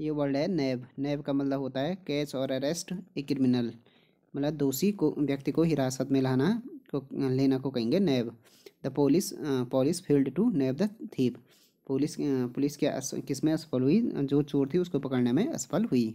ये वर्ड है नैब नैब का मतलब होता है कैच और अरेस्ट ए क्रिमिनल मतलब दोषी को व्यक्ति को हिरासत में लाना को लेना को कहेंगे nab the police police failed to nab the thief police police के किसमें असफल हुई जो चोर थी उसको पकड़ने में असफल हुई